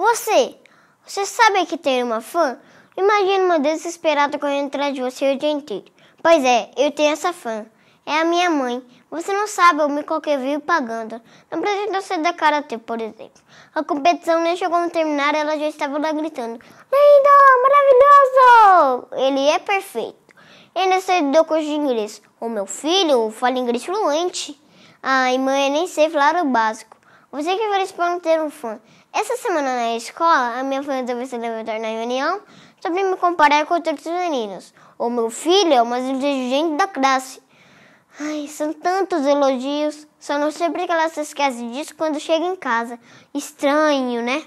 Você! Você sabe que tem uma fã? Imagina uma desesperada correndo atrás de você o dia inteiro. Pois é, eu tenho essa fã. É a minha mãe. Você não sabe, mico me qualquer vivo pagando. Não pretendo ser da Karate, por exemplo. A competição nem chegou a terminar, ela já estava lá gritando. Lindo! Maravilhoso! Ele é perfeito. Ele é sei do curso de inglês. O meu filho fala inglês fluente. Ai, mãe, é nem sei falar o básico. Você que vai responder um fã. Essa semana na escola, a minha família deve se levantar na reunião sobre me comparar com outros meninos. O meu filho é o mais inteligente da classe. Ai, são tantos elogios. Só não sei porque ela se esquece disso quando chega em casa. Estranho, né?